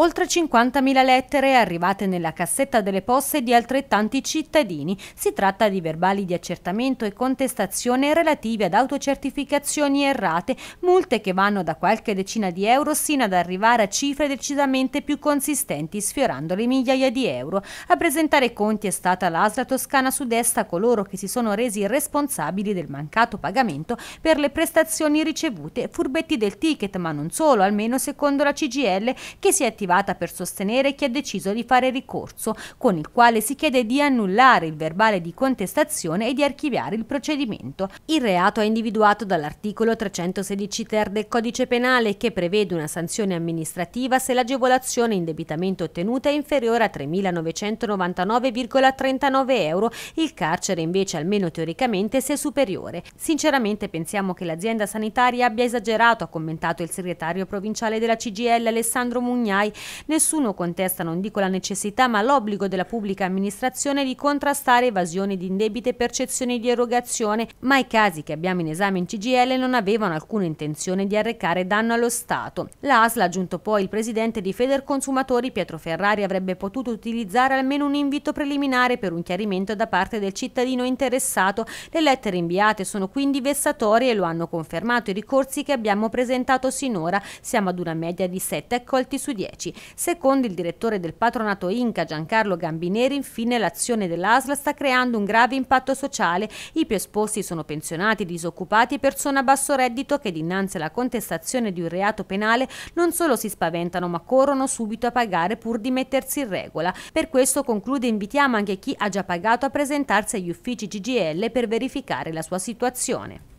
Oltre 50.000 lettere arrivate nella cassetta delle poste di altrettanti cittadini. Si tratta di verbali di accertamento e contestazione relativi ad autocertificazioni errate, multe che vanno da qualche decina di euro sino ad arrivare a cifre decisamente più consistenti, sfiorando le migliaia di euro. A presentare conti è stata l'ASLA Toscana Sudesta coloro che si sono resi responsabili del mancato pagamento per le prestazioni ricevute, furbetti del ticket, ma non solo, almeno secondo la CGL, che si è attivata attivata per sostenere chi ha deciso di fare ricorso, con il quale si chiede di annullare il verbale di contestazione e di archiviare il procedimento. Il reato è individuato dall'articolo 316 ter del codice penale che prevede una sanzione amministrativa se l'agevolazione indebitamente ottenuta è inferiore a 3.999,39 euro, il carcere invece almeno teoricamente se superiore. Sinceramente pensiamo che l'azienda sanitaria abbia esagerato, ha commentato il segretario provinciale della CGL Alessandro Mugnai, Nessuno contesta, non dico la necessità, ma l'obbligo della pubblica amministrazione di contrastare evasioni di indebite percezioni di erogazione, ma i casi che abbiamo in esame in CGL non avevano alcuna intenzione di arrecare danno allo Stato. L'ASL, aggiunto poi il presidente di Federconsumatori Pietro Ferrari, avrebbe potuto utilizzare almeno un invito preliminare per un chiarimento da parte del cittadino interessato. Le lettere inviate sono quindi vessatorie e lo hanno confermato i ricorsi che abbiamo presentato sinora. Siamo ad una media di 7 accolti su 10 turistici. Secondo il direttore del patronato Inca Giancarlo Gambinieri, infine l'azione dell'ASL sta creando un grave impatto sociale. I più esposti sono pensionati, disoccupati e persone a basso reddito che dinanzi alla contestazione di un reato penale non solo si spaventano ma corrono subito a pagare pur di mettersi in regola. Per questo conclude invitiamo anche chi ha già pagato a presentarsi agli uffici CGL per verificare la sua situazione.